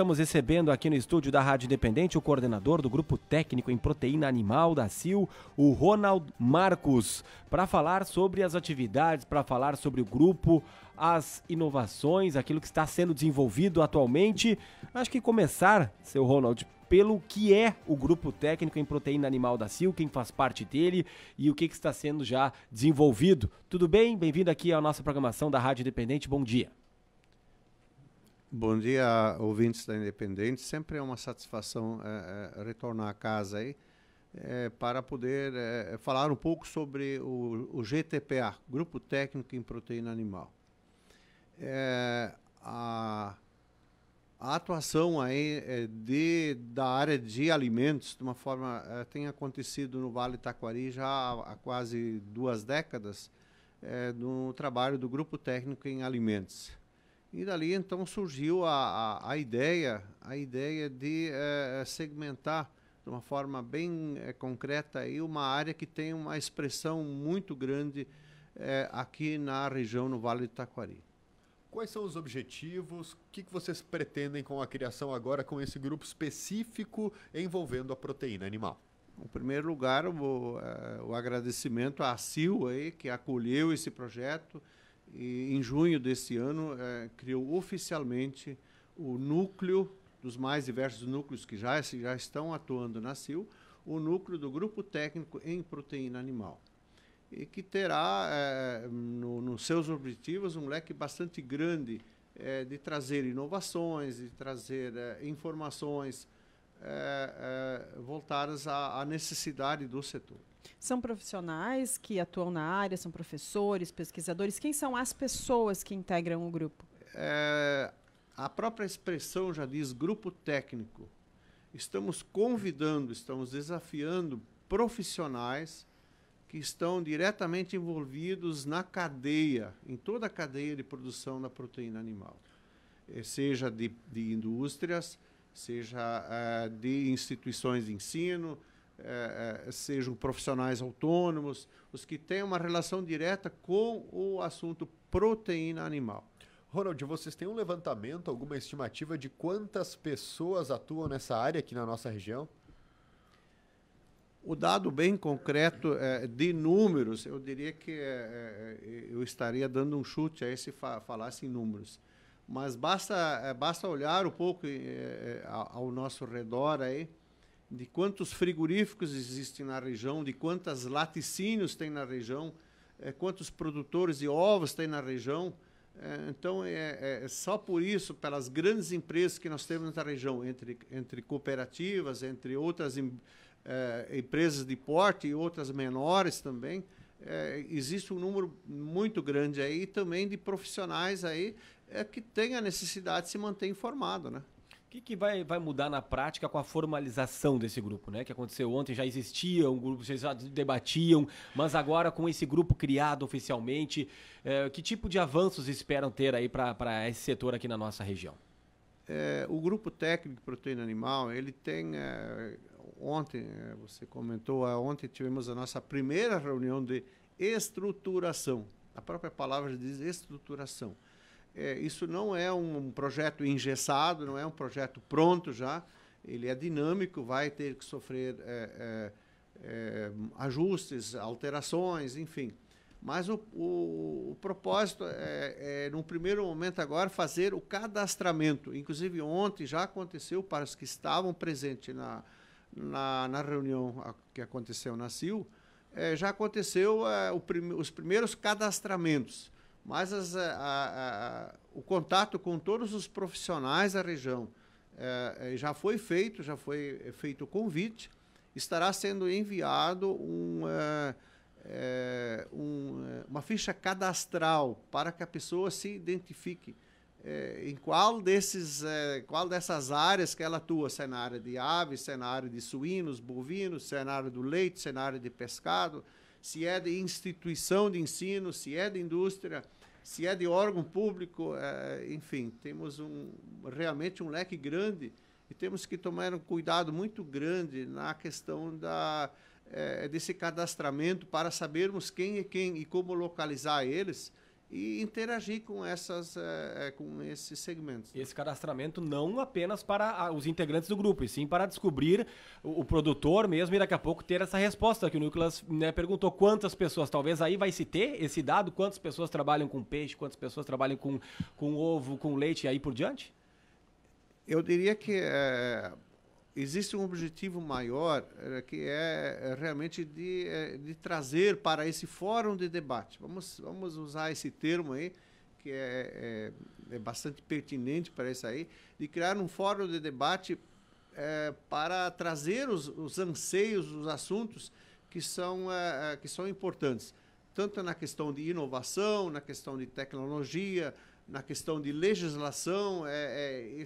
Estamos recebendo aqui no estúdio da Rádio Independente o coordenador do Grupo Técnico em Proteína Animal da CIL, o Ronald Marcos, para falar sobre as atividades, para falar sobre o grupo, as inovações, aquilo que está sendo desenvolvido atualmente. Acho que começar, seu Ronald, pelo que é o Grupo Técnico em Proteína Animal da CIL, quem faz parte dele e o que, que está sendo já desenvolvido. Tudo bem? Bem-vindo aqui à nossa programação da Rádio Independente. Bom dia. Bom dia, ouvintes da Independente. Sempre é uma satisfação é, é, retornar à casa aí é, para poder é, é, falar um pouco sobre o, o, GTPA, Grupo Técnico em Proteína Animal. a a atuação aí é, de, da área de alimentos, de uma forma, é, tem acontecido no Vale Taquari já há, há quase duas décadas, é, no trabalho do Grupo Técnico em Alimentos. E dali então surgiu a, a, a ideia, a ideia de é, segmentar de uma forma bem é, concreta aí uma área que tem uma expressão muito grande é, aqui na região, no Vale do Taquari. Quais são os objetivos? O que, que vocês pretendem com a criação agora com esse grupo específico envolvendo a proteína animal? Em primeiro lugar, o, o agradecimento à CIL aí, que acolheu esse projeto, e em junho desse ano, é, criou oficialmente o núcleo, dos mais diversos núcleos que já, já estão atuando na CIL, o núcleo do Grupo Técnico em Proteína Animal. E que terá, é, no, nos seus objetivos, um leque bastante grande é, de trazer inovações, de trazer informações é, é, voltadas à, à necessidade do setor. São profissionais que atuam na área, são professores, pesquisadores. Quem são as pessoas que integram o grupo? É, a própria expressão já diz grupo técnico. Estamos convidando, estamos desafiando profissionais que estão diretamente envolvidos na cadeia, em toda a cadeia de produção da proteína animal, eh, seja de, de indústrias, seja eh, de instituições de ensino, eh, eh, sejam profissionais autônomos, os que têm uma relação direta com o assunto proteína animal. Ronald, vocês têm um levantamento, alguma estimativa de quantas pessoas atuam nessa área aqui na nossa região? O dado bem concreto é, de números, eu diria que é, eu estaria dando um chute aí se fa falasse em números mas basta, eh, basta olhar um pouco é, ao nosso redor aí, de quantos frigoríficos existem na região, de quantas laticínios tem na região, é, quantos produtores de ovos tem na região. Então, é, então, é, é, só por isso, pelas grandes empresas que nós temos na região, entre, entre cooperativas, entre outras em, empresas de porte e outras menores também, existe um número muito grande aí também de profissionais aí é que tem a necessidade de se manter informado, né? O que, que vai, vai mudar na prática com a formalização desse grupo, né? Que aconteceu ontem, já existia um grupo, vocês já debatiam, mas agora com esse grupo criado oficialmente, é, que tipo de avanços esperam ter aí para esse setor aqui na nossa região? É, o grupo técnico de proteína animal, ele tem. É, ontem, é, você comentou, é, ontem tivemos a nossa primeira reunião de estruturação. A própria palavra diz estruturação é, isso não é um projeto engessado, não é um projeto pronto já. Ele é dinâmico, vai ter que sofrer é, é, é, ajustes, alterações, enfim. Mas o, o, o propósito é, é, num primeiro momento agora, fazer o cadastramento. Inclusive, ontem já aconteceu para os que estavam presentes na, na, na reunião que aconteceu na CIL, é, já aconteceu é, prim, os primeiros cadastramentos mas as, a, a, a, o contato com todos os profissionais da região é, é, já foi feito, já foi feito o convite, estará sendo enviado um, é, um, uma ficha cadastral para que a pessoa se identifique em qual, desses, qual dessas áreas que ela atua, se é na área de aves, se é na área de suínos, bovinos, se é na área do leite, se é na área de pescado, se é de instituição de ensino, se é de indústria, se é de órgão público, é, enfim, temos um, realmente um leque grande e temos que tomar um cuidado muito grande na questão da, é, desse cadastramento para sabermos quem é quem e como localizar eles e interagir com essas é, com esses segmentos. Esse cadastramento não apenas para ah, os integrantes do grupo, e sim para descobrir o, o produtor mesmo e daqui a pouco ter essa resposta que o Nicolas né, perguntou quantas pessoas, talvez aí vai se ter esse dado, quantas pessoas trabalham com peixe, quantas pessoas trabalham com, com ovo, com leite e aí por diante? Eu diria que é existe um objetivo maior eh, que é, é realmente de, eh, de trazer para esse fórum de debate. Vamos, vamos usar esse termo aí, que é, é, é bastante pertinente para isso aí, de criar um fórum de debate é, para trazer os, os anseios, os assuntos que são, que são importantes, tanto na questão de inovação, na questão de tecnologia, na questão de legislação,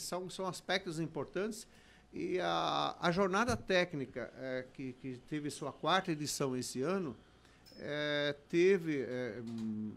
são, são aspectos importantes e a, a jornada técnica, é, que, que, teve sua quarta edição esse ano, é, teve. É, hum,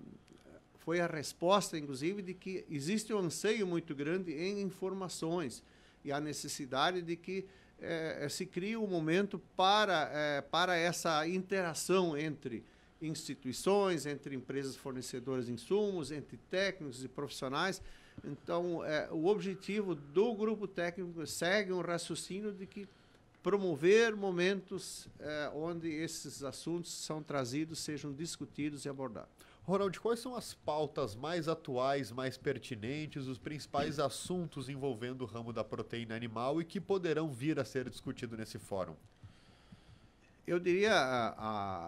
foi a resposta, inclusive, de que existe um anseio muito grande em informações e a necessidade de que é, é, se crie um momento para, é, para essa interação entre instituições, entre empresas fornecedoras de insumos, entre técnicos e profissionais. Então, é, o objetivo do grupo técnico segue um raciocínio de que promover momentos é, onde esses assuntos são trazidos, sejam discutidos e abordados. Ronald, quais são as pautas mais atuais, mais pertinentes, os principais assuntos envolvendo o ramo da proteína animal e que poderão vir a ser discutido nesse fórum? Eu diria, a,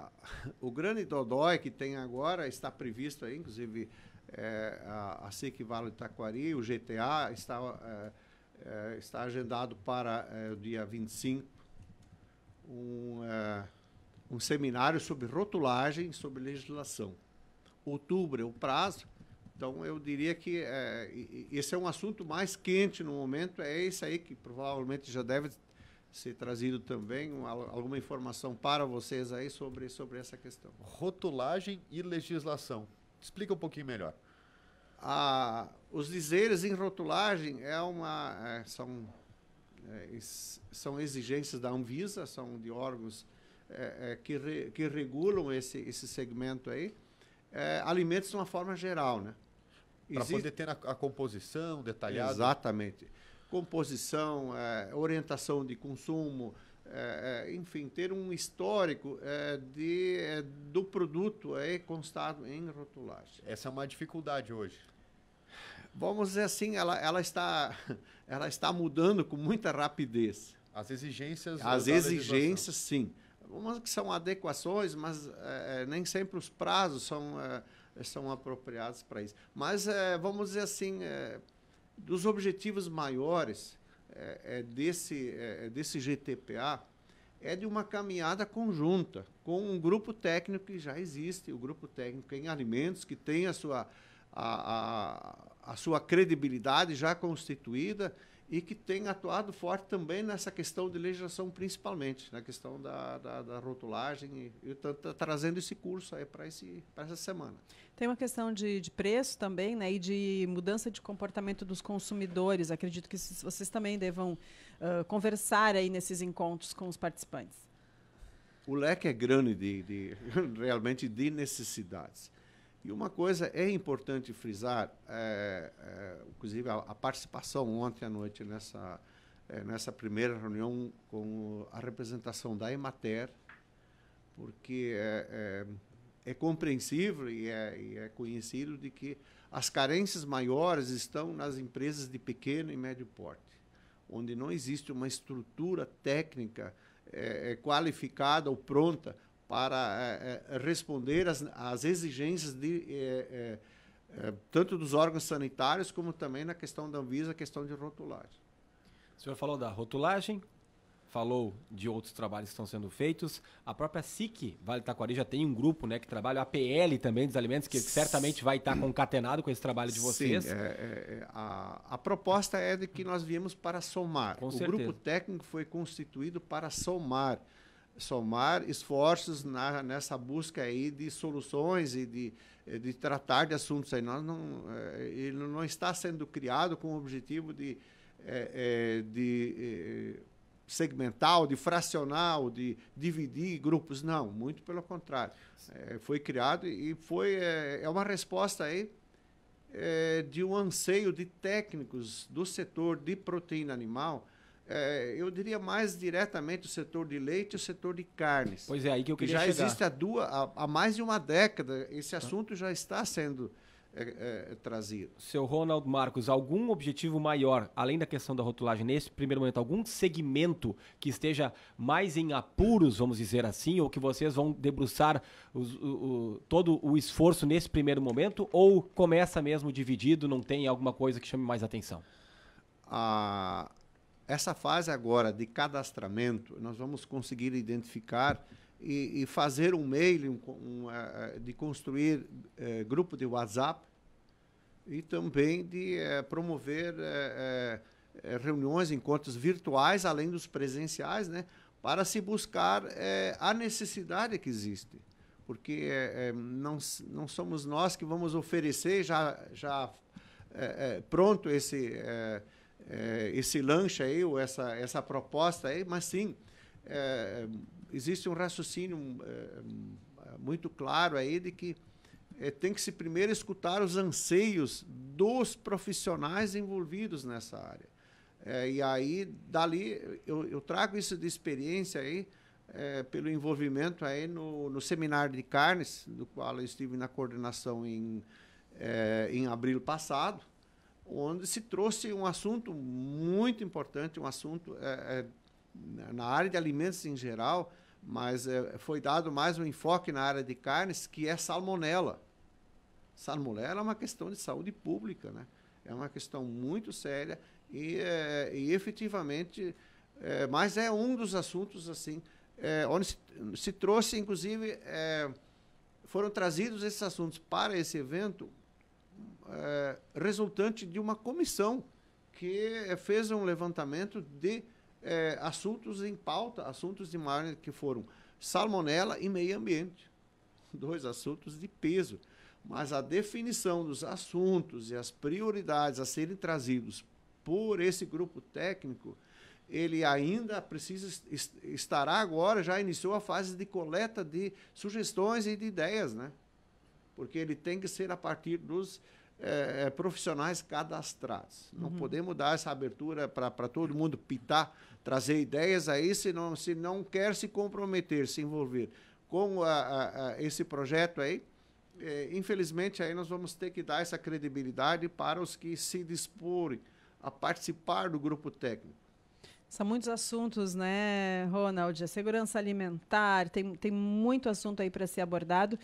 a, o grande dodói que tem agora está previsto aí, inclusive é, a, a SIC Vale Itaquari, o GTA, está, é, é, está agendado para é, o dia 25 um, é, um seminário sobre rotulagem, sobre legislação. Outubro é o prazo, então eu diria que é, esse é um assunto mais quente no momento, é esse aí que provavelmente já deve ser trazido também uma, alguma informação para vocês aí sobre, sobre essa questão. Rotulagem e legislação. Explica um pouquinho melhor. Ah, os dizeres em rotulagem é uma, é, são, é, são exigências da Anvisa, são de órgãos é, é, que, re, que regulam esse, esse segmento aí. É, alimentos de uma forma geral, né? Para poder ter a, a composição detalhada. Exatamente composição, é, orientação de consumo, é, é, enfim, ter um histórico é, de, é, do produto é constado em rotulagem. Essa é uma dificuldade hoje. Vamos dizer assim, ela, ela, está, ela está mudando com muita rapidez. As exigências. As exigências, sim. Umas que são adequações, mas é, nem sempre os prazos são, são apropriados para isso. Mas vamos dizer assim dos objetivos maiores é, é desse, é, é desse GTPA é de uma caminhada conjunta com um grupo técnico que já existe, o grupo técnico em alimentos, que tem a sua, a, a, a sua credibilidade já constituída e que tem atuado forte também nessa questão de legislação, principalmente na questão da, da, da rotulagem, e tá, tá trazendo esse curso aí para essa semana. Tem uma questão de, de, preço também, né, e de mudança de comportamento dos consumidores. Acredito que vocês também devam uh, conversar aí nesses encontros com os participantes. O leque é grande de, de realmente de necessidades. E uma coisa é importante frisar, é, é, inclusive a, a, participação ontem à noite nessa, é, nessa primeira reunião com a representação da Emater, porque é, é, é compreensível e, é, e é, conhecido de que as carências maiores estão nas empresas de pequeno e médio porte, onde não existe uma estrutura técnica é, qualificada ou pronta para é, é, responder às, às, exigências de, é, é, é, tanto dos órgãos sanitários como também na questão da Anvisa, questão de rotulagem. O senhor falou da rotulagem, falou de outros trabalhos que estão sendo feitos. A própria SIC, Vale Taquari, já tem um grupo né, que trabalha, a PL também dos alimentos, que certamente vai estar concatenado com esse trabalho de vocês. Sim, é, a, a, proposta é de que nós viemos para somar. Com o certeza. grupo técnico foi constituído para somar somar esforços na, nessa busca aí de soluções e de, eh, de tratar de assuntos aí. Nós não, eh, ele não está sendo criado com o objetivo de, eh, de segmentar, ou de fracionar, ou de dividir grupos. Não, muito pelo contrário. foi criado e foi é, uma resposta aí de um anseio de técnicos do setor de proteína animal é, eu diria mais diretamente o setor de leite e o setor de carnes. Pois é, aí que eu queria que já chegar. Já existe há, duas, há, há, mais de uma década, esse tá. assunto já está sendo é, é, trazido. Seu Ronald Marcos, algum objetivo maior, além da questão da rotulagem nesse primeiro momento, algum segmento que esteja mais em apuros, vamos dizer assim, ou que vocês vão debruçar os, o, o, todo o esforço nesse primeiro momento, ou começa mesmo dividido, não tem alguma coisa que chame mais atenção? A ah, essa fase agora de cadastramento, nós vamos conseguir identificar e, e fazer um mail um, um, uh, de construir uh, grupo de WhatsApp e também de uh, promover reuniões, encontros virtuais, além dos presenciais, né, para se buscar a necessidade que existe. Porque não, não somos nós que vamos oferecer já, já pronto esse é, esse lanche aí, ou essa, essa proposta aí, mas sim, é, existe um raciocínio é, muito claro aí de que é, tem que se primeiro escutar os anseios dos profissionais envolvidos nessa área. É, e aí, dali, eu, eu, trago isso de experiência aí, é, pelo envolvimento aí no, no seminário de carnes, do qual eu estive na coordenação em, em abril passado, onde se trouxe um assunto muito importante, um assunto é, é, na área de alimentos em geral, mas é, foi dado mais um enfoque na área de carnes, que é salmonela. Salmonela é uma questão de saúde pública, né? É uma questão muito séria e, é, e efetivamente, é, mas é um dos assuntos assim, é, onde se, se, trouxe, inclusive, foram trazidos esses assuntos para esse evento é, resultante de uma comissão que é, fez um levantamento de é, assuntos em pauta, assuntos de margem que foram salmonela e meio ambiente. Dois assuntos de peso. Mas a definição dos assuntos e as prioridades a serem trazidos por esse grupo técnico, ele ainda precisa estará agora, já iniciou a fase de coleta de sugestões e de ideias, né? Porque ele tem que ser a partir dos é, é, profissionais cadastrados. Não uhum. podemos dar essa abertura para todo mundo pitar, trazer ideias aí, se não, se não quer se comprometer, se envolver com a, a, a esse projeto aí. É, infelizmente, aí nós vamos ter que dar essa credibilidade para os que se disporem a participar do grupo técnico. São muitos assuntos, né, Ronald? A segurança alimentar, tem, tem muito assunto aí para ser abordado.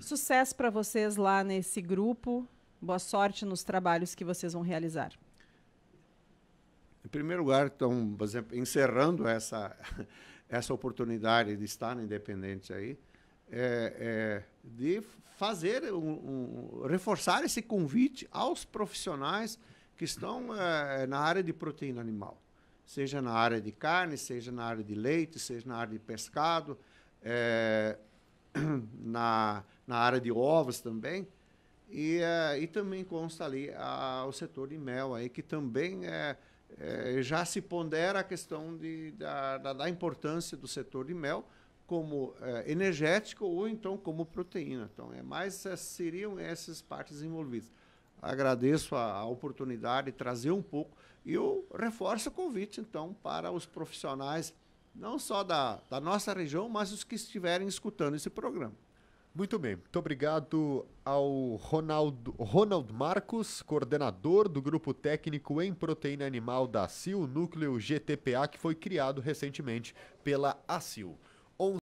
Sucesso para vocês lá nesse grupo. Boa sorte nos trabalhos que vocês vão realizar. Em primeiro lugar, então, por exemplo, encerrando essa essa oportunidade de estar independente aí, é, é, de fazer um, um, reforçar esse convite aos profissionais que estão é, na área de proteína animal, seja na área de carne, seja na área de leite, seja na área de pescado, é, na, na área de ovos também, e, uh, e também consta ali a, o setor de mel, aí, que também é, é, já se pondera a questão de, da, da, da importância do setor de mel como é, energético ou então como proteína. Então, é mais eh, seriam essas partes envolvidas. Agradeço a, a oportunidade de trazer um pouco e eu reforço o convite, então, para os profissionais, não só da, da nossa região, mas os que estiverem escutando esse programa. Muito bem, muito obrigado ao Ronaldo, Ronald Marcos, coordenador do grupo técnico em proteína animal da ACIL, núcleo GTPA, que foi criado recentemente pela ACIL.